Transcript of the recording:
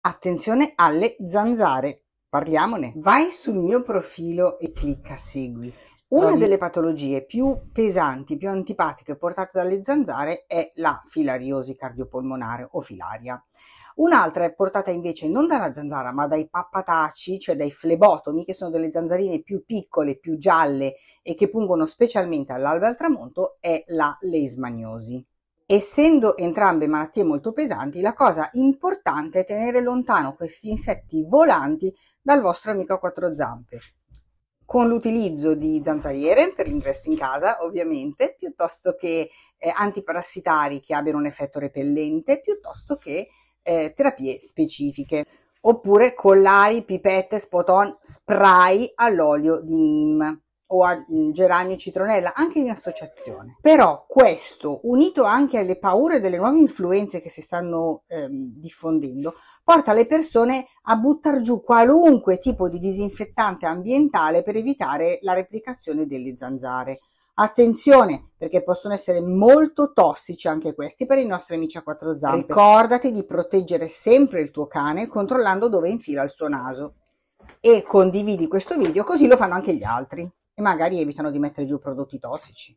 Attenzione alle zanzare, parliamone. Vai sul mio profilo e clicca segui. Una delle patologie più pesanti, più antipatiche portate dalle zanzare è la filariosi cardiopolmonare o filaria. Un'altra è portata invece non dalla zanzara, ma dai pappataci, cioè dai flebotomi, che sono delle zanzarine più piccole, più gialle e che pungono specialmente all'alba e al tramonto, è la leismaniosi essendo entrambe malattie molto pesanti, la cosa importante è tenere lontano questi insetti volanti dal vostro amico a quattro zampe. Con l'utilizzo di zanzariere per l'ingresso in casa, ovviamente, piuttosto che eh, antiparassitari che abbiano un effetto repellente, piuttosto che eh, terapie specifiche. Oppure collari, pipette, spoton, spray all'olio di NIM o a mm, geranio e citronella, anche in associazione. Però questo, unito anche alle paure delle nuove influenze che si stanno ehm, diffondendo, porta le persone a buttare giù qualunque tipo di disinfettante ambientale per evitare la replicazione delle zanzare. Attenzione, perché possono essere molto tossici anche questi per i nostri amici a quattro zampe. Ricordati di proteggere sempre il tuo cane controllando dove infila il suo naso. E condividi questo video così lo fanno anche gli altri e magari evitano di mettere giù prodotti tossici.